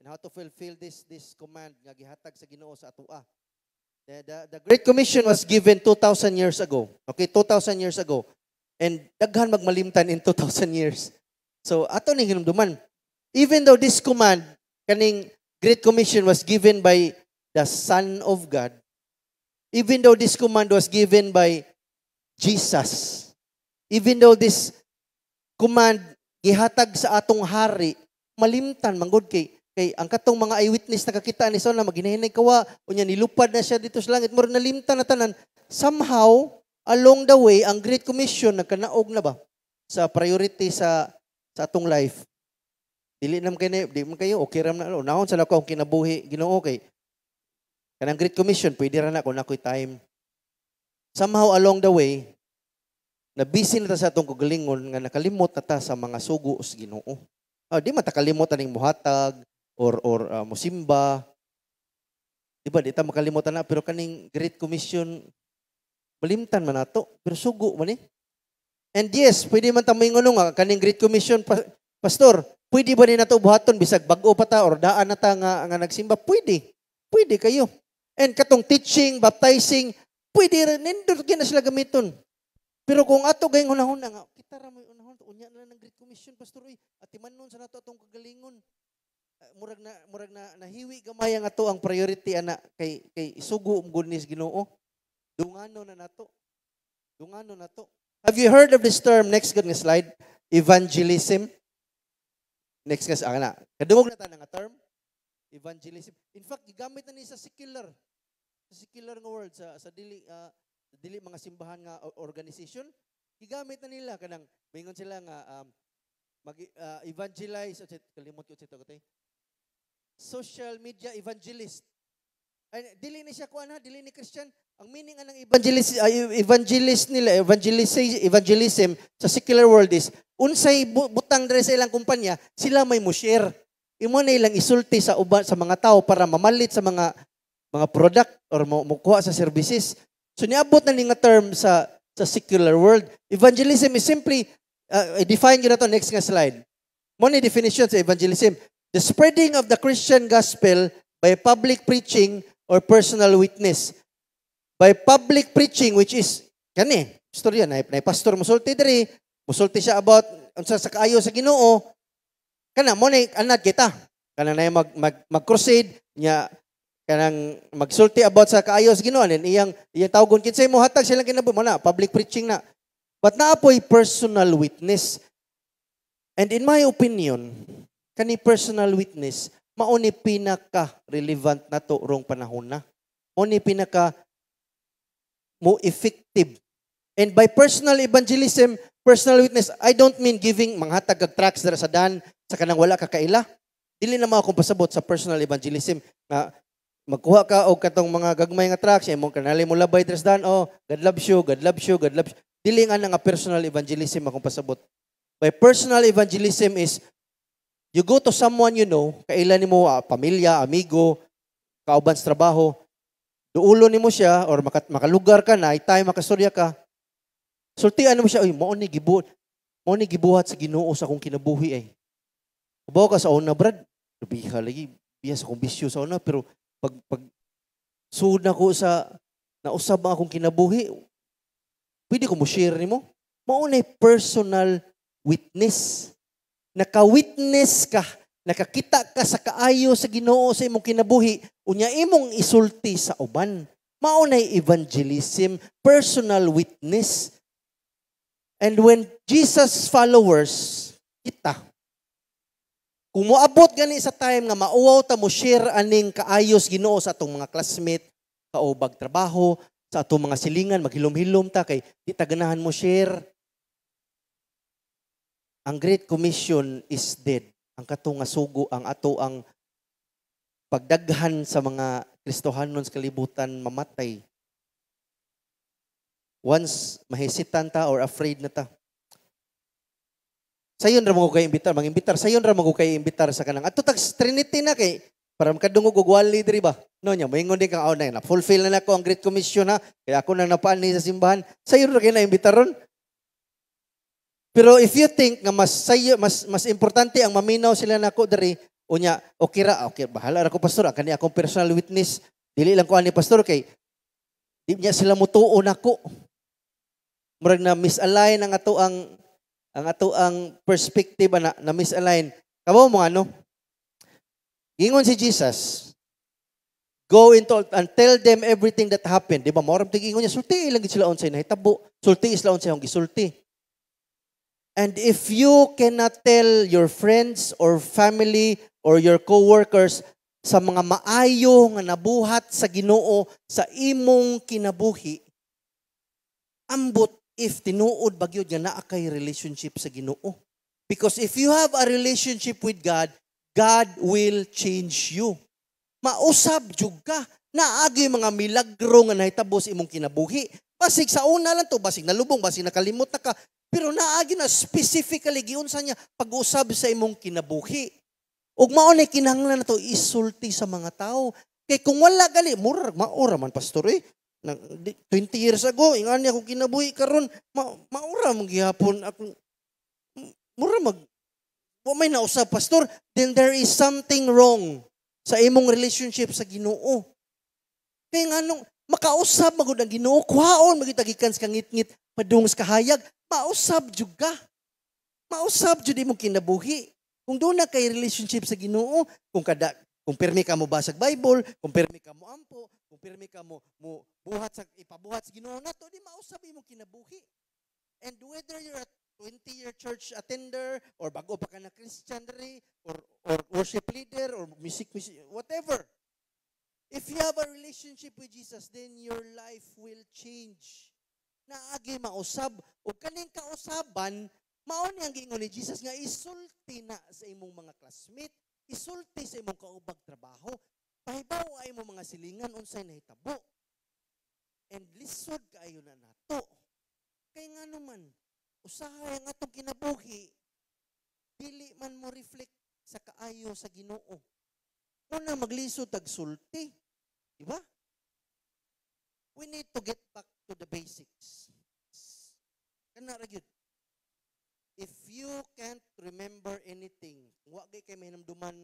And how to fulfill this this command nga gihatag sa Ginoo sa atoa. Ah. The, the, the Great Commission was given 2,000 years ago. Okay, 2,000 years ago. And daghan magmalimtan in 2,000 years. So, ato ni hinumduman. Even though this command, kaning Great Commission was given by the Son of God, even though this command was given by Jesus, Even though this command gihatag sa atong hari, malimtan manggod kay kay ang katong mga eyewitness nakakita ni Saul na maginahinay kawa unya nilupad na siya dito sa langit mo nalimtan na tanan somehow along the way ang great commission nagkanaog na ba sa priority sa sa atong life dili nam kay di man kayo okay ram na unahon sa lako ang kinabuhi Ginoo okay. kanang great commission pwede ra na kun ako'y time somehow along the way Nabisi na ta sa atong kugalingon nga nakalimot na ta sa mga sugo sa Ginoo. Ah, di man ta ning muhatag or or uh, ah, musimba. Di ba di ta makalimutan na pero kaning Great Commission malimtan man ato, pero sugo man eh. And yes, pwede man ta moingon nga kaning Great Commission pa, pastor, pwede ba ni nato buhaton bisag bag-o pa ta or daan na ta nga, nga nagsimba? Pwede. Pwede kayo. And katong teaching, baptizing, pwede rin, nindot na sila gamiton. Pero kung ato gayong hunahon nga, kita ra mo unahon, unya na ng Great Commission, Pastor Uy, at imanon sa nato atong kagalingon. Ah, murag na, murag na, nahiwi gamay ang ato ang priority, ana, kay, kay sugo um goodness ginoo. Dungano na nato. Dungano na to. Have you heard of this term? Next good nga slide. Evangelism. Next nga, ana. Ah, na. Kadungog na ta nga term. Evangelism. In fact, gigamit na ni sa secular. Sa secular nga world, sa, sa dili, uh, dili mga simbahan nga organization gigamit na nila kanang mingon sila nga um, mag uh, evangelize usit kalimot ko sito kay social media evangelist ay dili ni siya kuan ha dili ni Christian ang meaning anang evangelist uh, evangelist nila evangelism evangelism sa secular world is unsay butang dere sa ilang kumpanya sila may mo-share imo na ilang isulti sa uban sa mga tao para mamalit sa mga mga product or mo mukuha sa services So niabot na ni nga term sa sa secular world. Evangelism is simply, uh, define ko na to next nga slide. Money definition sa evangelism. The spreading of the Christian gospel by public preaching or personal witness. By public preaching, which is, kani, story yan, na pastor musulti diri, musulti siya about, unsa sa kaayo sa ginoo, kana, mo na, anad kita. Kana na mag, mag, mag-crusade, niya, kanang magsulti about sa kaayos sa iyang iyang tawgon kinsay mo hatag silang kinabuhi na public preaching na but naapoy personal witness and in my opinion kani personal witness mao ni pinaka relevant na to rong panahon na mao ni pinaka mo effective and by personal evangelism personal witness I don't mean giving manghatag og tracts dara sa dan sa kanang wala ka kaila dili na mao kung pasabot sa personal evangelism nga magkuha ka og katong mga gagmay nga tracks imong kanali mo labay dress oh God loves you God loves you God loves you dili nga nga personal evangelism akong pasabot by personal evangelism is you go to someone you know kaila nimo ah, pamilya amigo kauban sa trabaho duulo nimo siya or makat, makalugar ka na itay makasurya ka sultian mo siya oy mo ni gibuhat mo ni gibuhat sa Ginoo sa akong kinabuhi ay eh. Ubaw ka sa una, Brad. Biha lagi. Biha sa bisyo sa una. Pero pag, pag suod na ko sa nausab akong kinabuhi, pwede ko mo share nimo mo. Maunay personal witness. Naka-witness ka, nakakita ka sa kaayo sa ginoo sa imong kinabuhi, unya imong isulti sa uban. Maunay evangelism, personal witness. And when Jesus followers, kita, kung moabot gani sa time nga mauwaw ta mo share aning kaayos Ginoo sa atong mga classmate, kaubag trabaho, sa atong mga silingan, maghilom-hilom ta kay di ta ganahan mo share. Ang Great Commission is dead. Ang katong nga sugo ang ato ang pagdaghan sa mga Kristohanon sa kalibutan mamatay. Once mahesitan ta or afraid na ta, Sayon ra mo kay imbitar, mangimbitar. Sayon ra mo kay imbitar sa kanang. At tutag Trinity na kay para makadungog og wali diri ba. No nya, moingon din kang aunay oh, na fulfill na nako ang great commission na kay ako nang napaan ni sa simbahan. Sayon ra kay na imbitar ron. Pero if you think nga mas sayo, mas mas importante ang maminaw sila nako diri, unya okay ra, okay bahala ra ko pastor, kani akong personal witness. Dili lang ko ani pastor kay di niya sila mutuo nako. Murag na misalign ang ato ang ang ato ang perspective na, na misalign. Kamo mo ano? Gingon si Jesus, Go into and tell them everything that happened. Di ba? Moram tigingon niya, sulti ilang sila na nahitabo. Sulti is laon sa gisulti. And if you cannot tell your friends or family or your co-workers sa mga maayo nga nabuhat sa Ginoo sa imong kinabuhi, ambot if tinuod ba gyud nga naa kay relationship sa Ginoo. Because if you have a relationship with God, God will change you. Mausab jud ka. Naagi mga milagro nga nahitabo sa imong kinabuhi. Basig sa una lang to, basig nalubong, basig nakalimot na ka. Pero naagi na specifically giun sa niya pag-usab sa imong kinabuhi. Ug mao ni kinahanglan na to isulti sa mga tao. Kay kung wala gali, murag maora man pastor eh. 20 years ago, ingan niya ako kinabuhi karon ma maura mong gihapon ako mura mag wa may nausap pastor then there is something wrong sa imong relationship sa Ginoo kay nganong makausab magud ang Ginoo kwaon magitagikan sa ngit-ngit padung sa kahayag mausab jud ka mausab jud imong kinabuhi kung doon na kay relationship sa Ginoo kung kada kung pirmi ka mo basag Bible kung pirmi ka mo ampo kung pirmi ka mo, mo buhat sa, ipabuhat sa ginoo na to, di mausab imong kinabuhi. And whether you're a 20-year church attender, or bago pa ka na Christian or, or worship leader, or music, music, whatever. If you have a relationship with Jesus, then your life will change. na agi mausab, o kaning kausaban, mao ni ang gingon ni Jesus nga isulti na sa imong mga classmate, isulti sa imong kaubag trabaho, Pahitaw ay mo mga silingan unsay nahitabo. And lisod kaayo na nato. Kay nga naman, usahay nga atong kinabuhi, dili man mo reflect sa kaayo sa ginoo. Una, maglisod tagsulti. Di ba? We need to get back to the basics. Kana ra If you can't remember anything, wa gay kay mahinumduman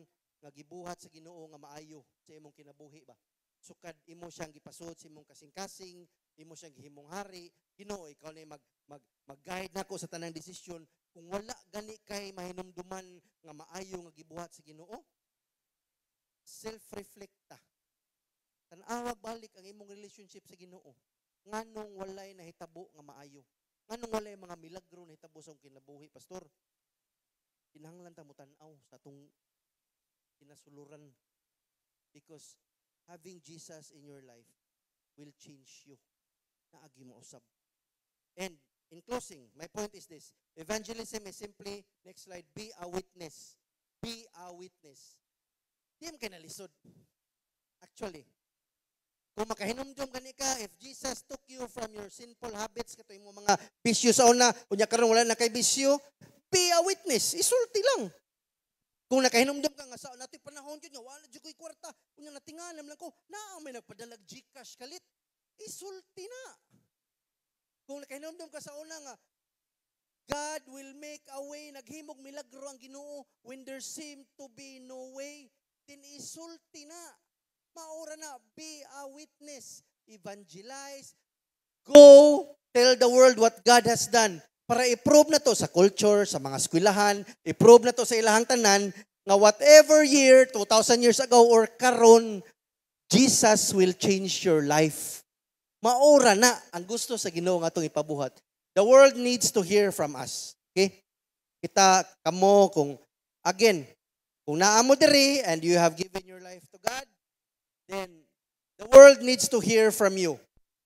nga gibuhat sa Ginoo nga maayo sa imong kinabuhi ba. Sukad imo siyang gipasod sa imong kasing-kasing, imo siyang gihimong hari, Ginoo ikaw na mag mag mag-guide nako sa tanang desisyon kung wala gani kay mahinumduman nga maayo nga gibuhat sa Ginoo. Self-reflecta. Tanawag balik ang imong relationship sa Ginoo. Nganong walay nahitabo nga maayo. Nganong walay mga milagro nahitabo sa imong kinabuhi, pastor. Kinahanglan ta mo tan-aw sa tung kinasuluran. Because having Jesus in your life will change you. Naagi mo usab. And in closing, my point is this. Evangelism is simply, next slide, be a witness. Be a witness. Di mo nalisod. Actually, kung makahinumdum gani ka, if Jesus took you from your sinful habits, kato yung mga bisyo sa una, kunya karon wala na kay bisyo, be a witness. Isulti lang. Kung nakahinumdum ka nga sa natin panahon yun nga, wala di ko'y kwarta. Kung natinganam lang ko, na may nagpadalag Gcash kalit. Isulti na. Kung nakahinumdum ka sa una nga, God will make a way. Naghimog milagro ang ginoo when there seem to be no way. Tinisulti na. Maura na. Be a witness. Evangelize. Go. Tell the world what God has done para i-prove na to sa culture, sa mga eskwelahan, i-prove na to sa ilahang tanan, nga whatever year, 2,000 years ago or karon, Jesus will change your life. Maura na ang gusto sa Ginoo nga atong ipabuhat. The world needs to hear from us. Okay? Kita kamo kung again, kung naamo diri and you have given your life to God, then the world needs to hear from you.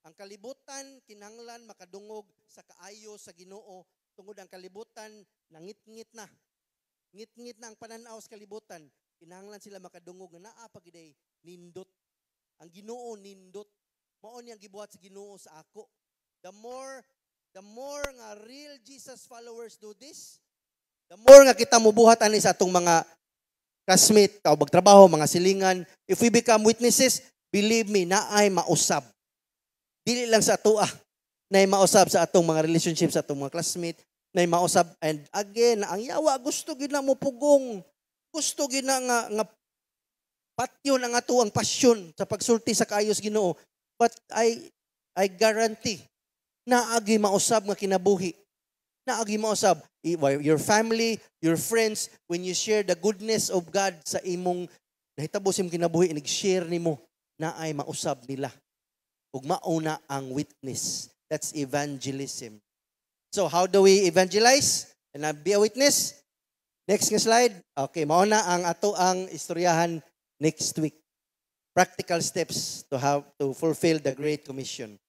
Ang kalibutan kinahanglan makadungog sa kaayo sa Ginoo tungod ang kalibutan nangitngit na. Ngitngit na ang pananaw sa kalibutan. Inanglan sila makadungog na naa pag nindot. Ang Ginoo nindot. Mao niyang gibuhat sa Ginoo sa ako. The more the more nga real Jesus followers do this, the more nga kita mubuhat ani sa atong mga classmate, kaubag trabaho, mga silingan, if we become witnesses, believe me, naay mausab. Dili lang sa tua, na mausab sa atong mga relationship sa atong mga classmate, na mausab and again ang yawa gusto gid na mo pugong. Gusto gid na nga, nga patyon ang ato ang pasyon sa pagsulti sa kayos Ginoo. But I I guarantee na agi mausab nga kinabuhi. Na agi mausab your family, your friends when you share the goodness of God sa imong nahitabo sim kinabuhi nag-share nimo na ay mausab nila. Ug mauna ang witness That's evangelism. So how do we evangelize? And be a witness? Next nga slide. Okay, mao na ang ato ang istoryahan next week. Practical steps to have to fulfill the Great Commission.